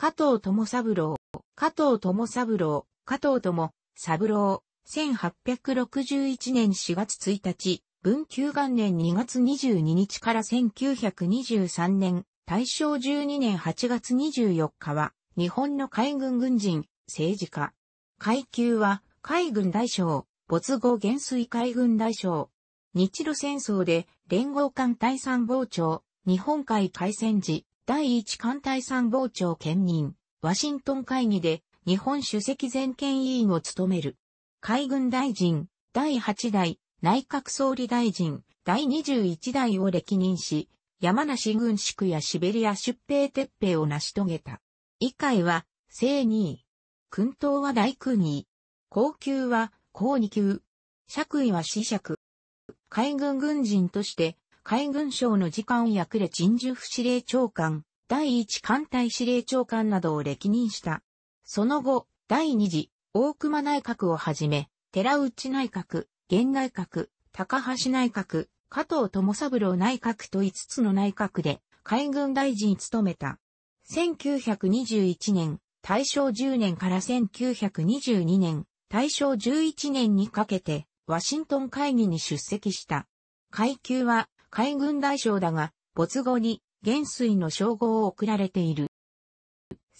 加藤智三郎、加藤智三郎、加藤智三郎、1861年4月1日、文久元年2月22日から1923年、大正12年8月24日は、日本の海軍軍人、政治家。階級は、海軍大将、没後元帥海軍大将。日露戦争で、連合艦隊参謀長、日本海海戦時、第一艦隊参謀長兼任、ワシントン会議で日本主席全権委員を務める。海軍大臣、第8代、内閣総理大臣、第21代を歴任し、山梨軍宿やシベリア出兵撤兵を成し遂げた。以会は、正2位。訓頭は大空二位。高級は、高2級。爵位は死爵。海軍軍人として、海軍省の次官役で陳述府司令長官、第一艦隊司令長官などを歴任した。その後、第二次、大熊内閣をはじめ、寺内内閣、源内閣、高橋内閣、加藤智三郎内閣と5つの内閣で海軍大臣務めた。1921年、大正10年から1922年、大正11年にかけて、ワシントン会議に出席した。階級は、海軍大将だが、没後に元帥の称号を贈られている。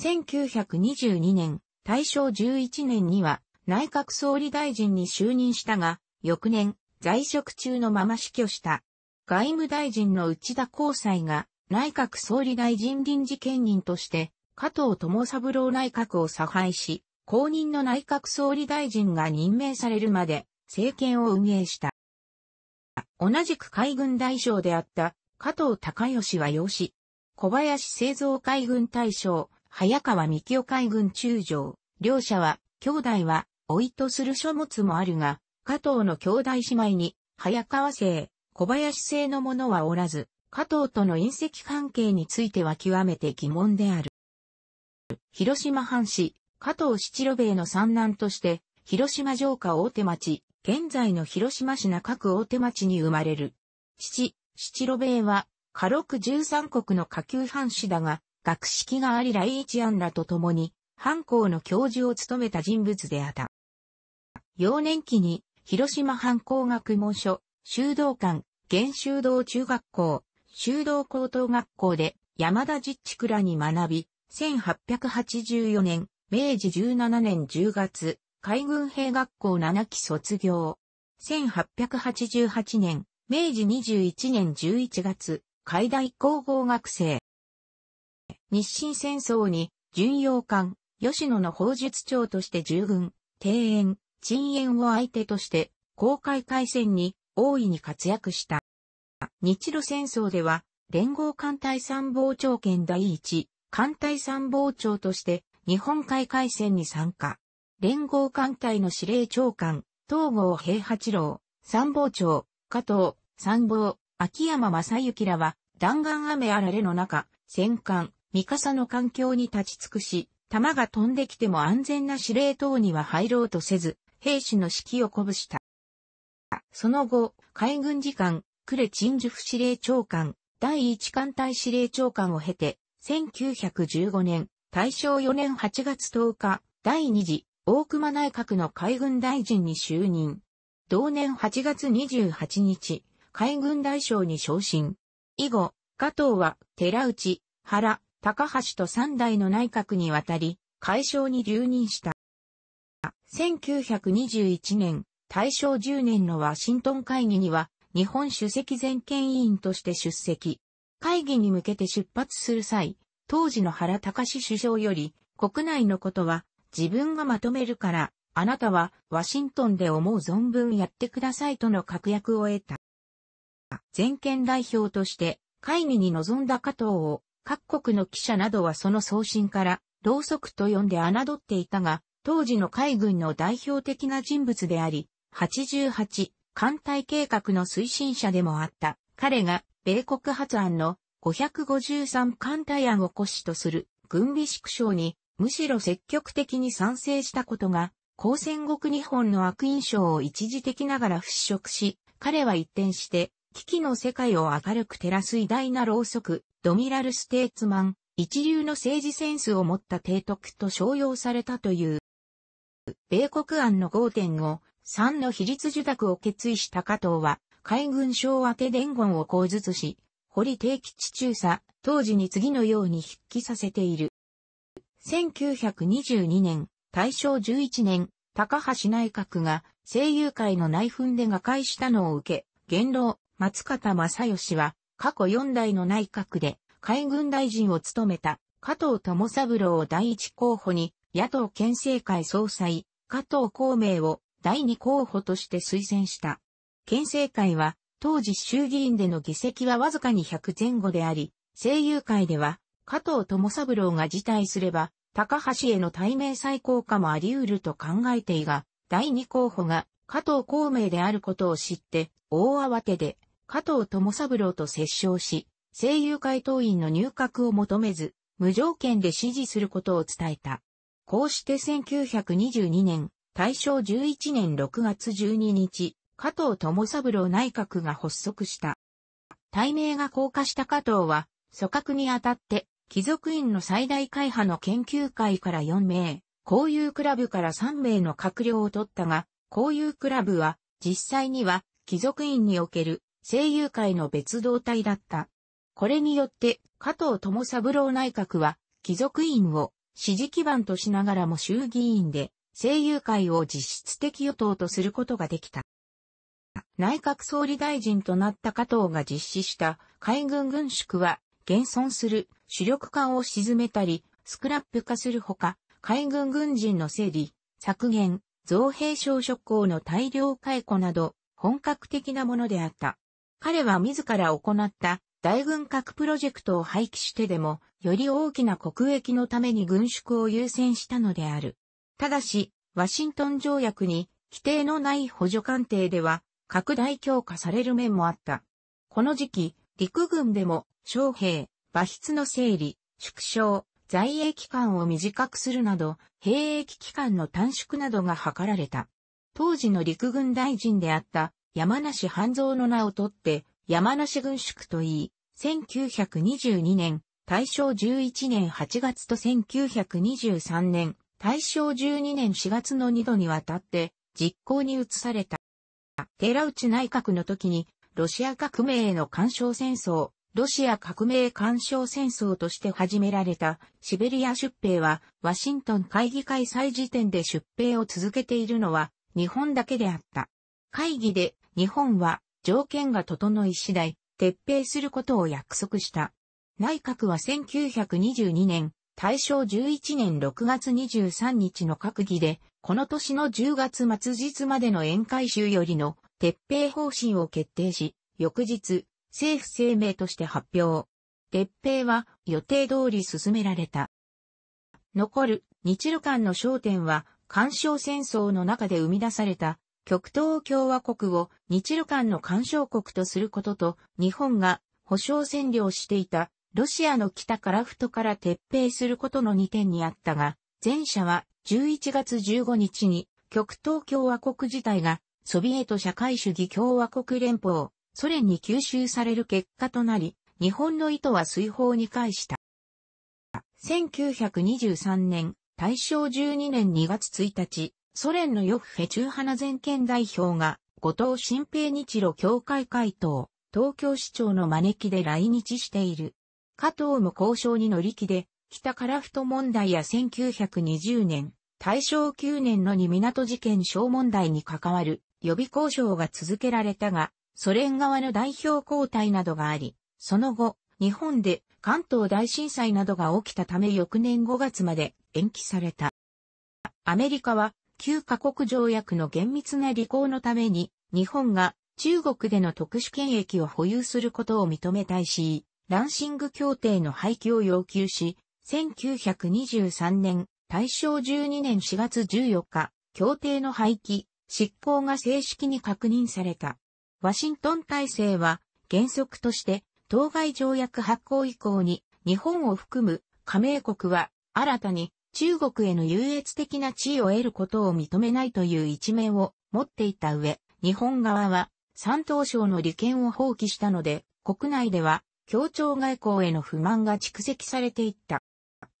1922年、大正11年には内閣総理大臣に就任したが、翌年、在職中のまま死去した。外務大臣の内田光斎が内閣総理大臣臨時兼任として加藤智三郎内閣を差配し、公認の内閣総理大臣が任命されるまで政権を運営した。同じく海軍大将であった加藤隆義は養子。小林製造海軍大将、早川幹夫海軍中将、両者は、兄弟は、老いとする書物もあるが、加藤の兄弟姉妹に、早川姓、小林姓の者はおらず、加藤との隕石関係については極めて疑問である。広島藩士、加藤七郎兵衛の三男として、広島城下大手町、現在の広島市中区大手町に生まれる。父、七兵衛は、家禄十三国の下級藩士だが、学識があり来一案らと共に、藩校の教授を務めた人物であった。幼年期に、広島藩校学問所、修道館、現修道中学校、修道高等学校で山田実地倉に学び、1884年、明治17年10月、海軍兵学校7期卒業。1888年、明治21年11月、海大工法学生。日清戦争に、巡洋艦、吉野の砲術長として従軍、庭園、鎮園を相手として、公開海戦に大いに活躍した。日露戦争では、連合艦隊参謀長兼第一、艦隊参謀長として、日本海海戦に参加。連合艦隊の司令長官、東郷平八郎、参謀長、加藤、参謀、秋山正幸らは、弾丸雨あられの中、戦艦、三笠の環境に立ち尽くし、弾が飛んできても安全な司令塔には入ろうとせず、兵士の指揮を鼓舞した。その後、海軍次官、呉陳守府司令長官、第一艦隊司令長官を経て、1915年、大正4年8月10日、第二次大熊内閣の海軍大臣に就任。同年8月28日、海軍大将に昇進。以後、加藤は寺内、原、高橋と三代の内閣にわたり、海将に留任した。1921年、大正10年のワシントン会議には、日本主席全権委員として出席。会議に向けて出発する際、当時の原隆首相より、国内のことは自分がまとめるから、あなたはワシントンで思う存分やってくださいとの確約を得た。全権代表として会議に臨んだ加藤を各国の記者などはその送信からろうそくと呼んで侮っていたが、当時の海軍の代表的な人物であり、88艦隊計画の推進者でもあった。彼が米国発案の553艦隊案を骨子とする軍備縮小にむしろ積極的に賛成したことが、高戦国日本の悪印象を一時的ながら払拭し、彼は一転して、危機の世界を明るく照らす偉大なろうそく、ドミラル・ステーツマン、一流の政治センスを持った提督と称揚されたという。米国案の5を、3の比率受託を決意した加藤は、海軍省宛て伝言を口述し、堀定吉中佐、当時に次のように筆記させている。1922年、大正11年、高橋内閣が声優界の内紛で瓦解したのを受け、元老、松方正義は、過去4代の内閣で海軍大臣を務めた加藤智三郎を第一候補に、野党県政会総裁、加藤孔明を第二候補として推薦した。県政会は、当時衆議院での議席はわずかに100前後であり、声優会では加藤智三郎が辞退すれば、高橋への対面再降下もあり得ると考えていが、第二候補が加藤孔明であることを知って、大慌てで加藤智三郎と折衝し、声優会党員の入閣を求めず、無条件で支持することを伝えた。こうして1922年、大正11年6月12日、加藤智三郎内閣が発足した。対名が降下した加藤は、組閣にあたって貴族院の最大会派の研究会から4名、交友クラブから3名の閣僚を取ったが、交友クラブは実際には貴族院における声優会の別動隊だった。これによって加藤智三郎内閣は貴族院を支持基盤としながらも衆議院で声優会を実質的与党とすることができた。内閣総理大臣となった加藤が実施した海軍軍縮は現存する主力艦を沈めたり、スクラップ化するほか、海軍軍人の整理、削減、造兵小職工の大量解雇など、本格的なものであった。彼は自ら行った大軍拡プロジェクトを廃棄してでも、より大きな国益のために軍縮を優先したのである。ただし、ワシントン条約に規定のない補助艦艇では拡大強化される面もあった。この時期、陸軍でも将兵、和室の整理、縮小、在営期間を短くするなど、兵役期間の短縮などが図られた。当時の陸軍大臣であった山梨半蔵の名を取って、山梨軍縮と言い、1922年、大正11年8月と1923年、大正12年4月の2度にわたって実行に移された。寺内内閣の時にロシア革命への干渉戦争、ロシア革命干渉戦争として始められたシベリア出兵は、ワシントン会議開催時点で出兵を続けているのは日本だけであった。会議で日本は条件が整い次第、撤兵することを約束した。内閣は1922年、大正11年6月23日の閣議で、この年の10月末日までの宴会集よりの撤兵方針を決定し、翌日、政府声明として発表。撤兵は予定通り進められた。残る日露間の焦点は、干渉戦争の中で生み出された極東共和国を日露間の干渉国とすることと、日本が保障占領していたロシアの北ら太から撤兵することの2点にあったが、前者は11月15日に極東共和国自体がソビエト社会主義共和国連邦ソ連に吸収される結果となり、日本の意図は水泡に返した。1923年、大正12年2月1日、ソ連のヨッフェ中花全県代表が、後藤新平日露協会会頭、東京市長の招きで来日している。加藤も交渉に乗り気で、北樺太問題や1920年、大正9年の二港事件小問題に関わる予備交渉が続けられたが、ソ連側の代表交代などがあり、その後、日本で関東大震災などが起きたため翌年5月まで延期された。アメリカは旧加国条約の厳密な履行のために日本が中国での特殊権益を保有することを認めたいし、ランシング協定の廃棄を要求し、1923年、大正12年4月14日、協定の廃棄、執行が正式に確認された。ワシントン体制は原則として当該条約発行以降に日本を含む加盟国は新たに中国への優越的な地位を得ることを認めないという一面を持っていた上、日本側は山東省の利権を放棄したので、国内では協調外交への不満が蓄積されていった。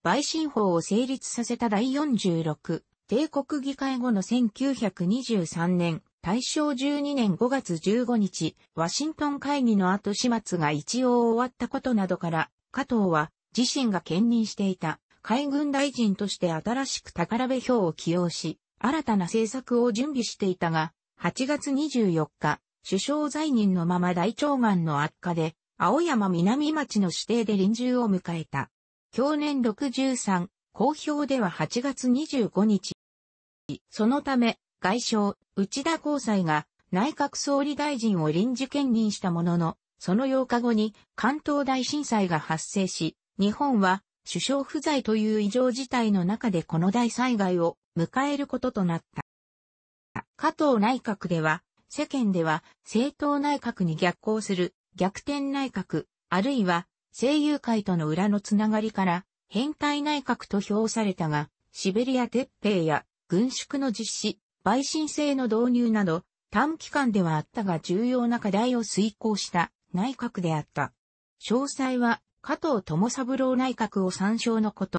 陪審法を成立させた第46帝国議会後の1923年大正12年5月15日、ワシントン会議の後始末が一応終わったことなどから、加藤は自身が兼任していた海軍大臣として新しく宝部表を起用し、新たな政策を準備していたが、8月24日、首相在任のまま大腸がんの悪化で、青山南町の指定で臨終を迎えた。去年63、公表では8月25日。そのため、外相、内田光斎が内閣総理大臣を臨時兼任したものの、その8日後に関東大震災が発生し、日本は首相不在という異常事態の中でこの大災害を迎えることとなった。加藤内閣では、世間では政党内閣に逆行する逆転内閣、あるいは声優会との裏のつながりから変態内閣と評されたが、シベリア鉄兵や軍縮の実施、陪審制の導入など、短期間ではあったが重要な課題を遂行した内閣であった。詳細は加藤友三郎内閣を参照のこと。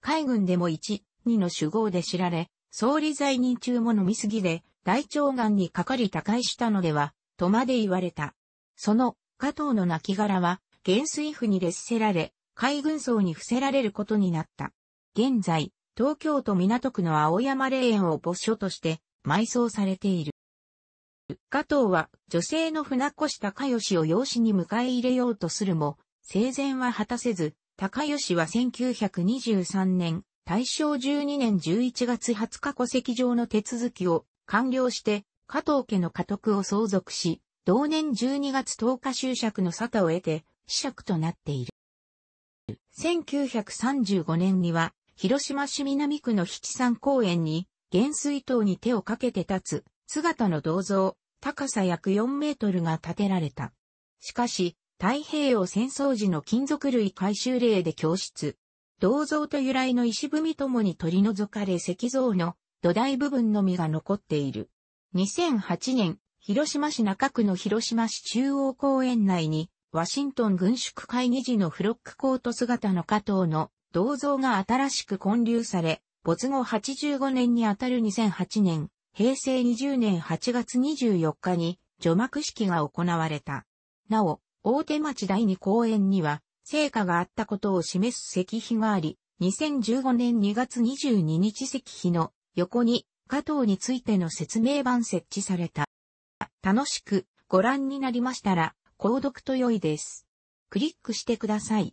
海軍でも1、2の主号で知られ、総理在任中も飲みすぎで大腸がんにかかり他界したのでは、とまで言われた。その加藤の亡骸は、元帥府に列せられ、海軍層に伏せられることになった。現在、東京都港区の青山霊園を墓所として埋葬されている。加藤は女性の船越高義を養子に迎え入れようとするも、生前は果たせず、高義は1923年、大正12年11月20日戸籍上の手続きを完了して、加藤家の家督を相続し、同年12月10日就職の沙汰を得て、死釈となっている。1935年には、広島市南区の七山公園に、原水塔に手をかけて立つ、姿の銅像、高さ約4メートルが建てられた。しかし、太平洋戦争時の金属類回収令で教室。銅像と由来の石踏みともに取り除かれ石像の土台部分のみが残っている。2008年、広島市中区の広島市中央公園内に、ワシントン軍縮会議時のフロックコート姿の加藤の銅像が新しく建立され、没後85年にあたる2008年、平成20年8月24日に除幕式が行われた。なお、大手町第二公園には、成果があったことを示す石碑があり、2015年2月22日石碑の横に加藤についての説明板設置された。楽しくご覧になりましたら、購読と良いです。クリックしてください。